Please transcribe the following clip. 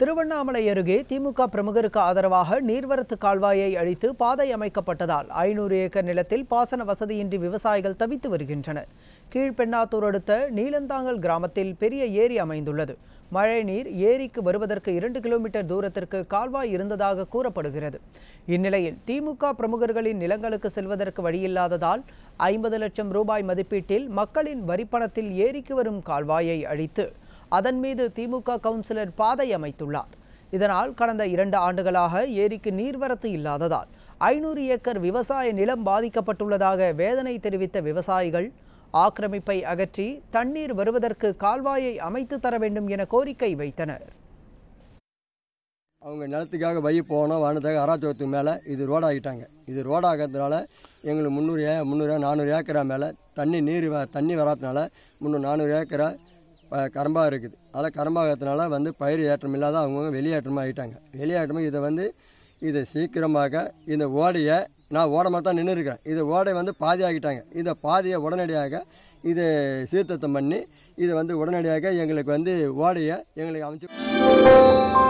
திருவண்ணாமலை அருகே திமுக பிரமுகருக்கு ஆதரவாக நீர்வரத்து கால்வாயை அழித்து பாதை அமைக்கப்பட்டதால் ஐநூறு ஏக்கர் நிலத்தில் பாசன வசதியின்றி விவசாயிகள் தவித்து வருகின்றனர் கீழ்பெண்ணாத்தூர் அடுத்த நீலந்தாங்கல் கிராமத்தில் பெரிய ஏரி அமைந்துள்ளது மழைநீர் ஏரிக்கு வருவதற்கு இரண்டு கிலோமீட்டர் தூரத்திற்கு கால்வாய் இருந்ததாக கூறப்படுகிறது இந்நிலையில் திமுக பிரமுகர்களின் நிலங்களுக்கு செல்வதற்கு வழியில்லாததால் ஐம்பது லட்சம் ரூபாய் மதிப்பீட்டில் மக்களின் வரிப்பணத்தில் ஏரிக்கு வரும் கால்வாயை அழித்து அதன் மீது திமுக கவுன்சிலர் பாதை அமைத்துள்ளார் இதனால் கடந்த இரண்டு ஆண்டுகளாக ஏரிக்கு நீர்வரத்து இல்லாததால் ஐநூறு ஏக்கர் விவசாய நிலம் பாதிக்கப்பட்டுள்ளதாக வேதனை தெரிவித்த விவசாயிகள் ஆக்கிரமிப்பை அகற்றி தண்ணீர் வருவதற்கு கால்வாயை அமைத்து தர வேண்டும் என கோரிக்கை வைத்தனர் அவங்க நிலத்துக்காக வை போனோம் வானத்துக்காக அராஜகத்துக்கு மேலே இது ரோடாகிட்டாங்க இது ரோடாகிறதுனால எங்களுக்கு முந்நூறு முந்நூறு நானூறு ஏக்கரா மேலே தண்ணி நீர் தண்ணி வராதனால முந்நூறு நானூறு ஏக்கரா கரம்பாக இருக்குது அதில் கரம்பாகிறதுனால வந்து பயிர் ஏற்றம் இல்லாத அவங்கவுங்க வெளியேற்றமாக ஆகிட்டாங்க வெளியேற்றமாக இதை வந்து இதை சீக்கிரமாக இந்த ஓடையை நான் ஓடமாக தான் நின்று இது இதை ஓடை வந்து பாதி ஆகிட்டாங்க இதை பாதியை உடனடியாக இதை சீர்திருத்தம் பண்ணி இதை வந்து உடனடியாக எங்களுக்கு வந்து ஓடையை எங்களுக்கு அமைச்சு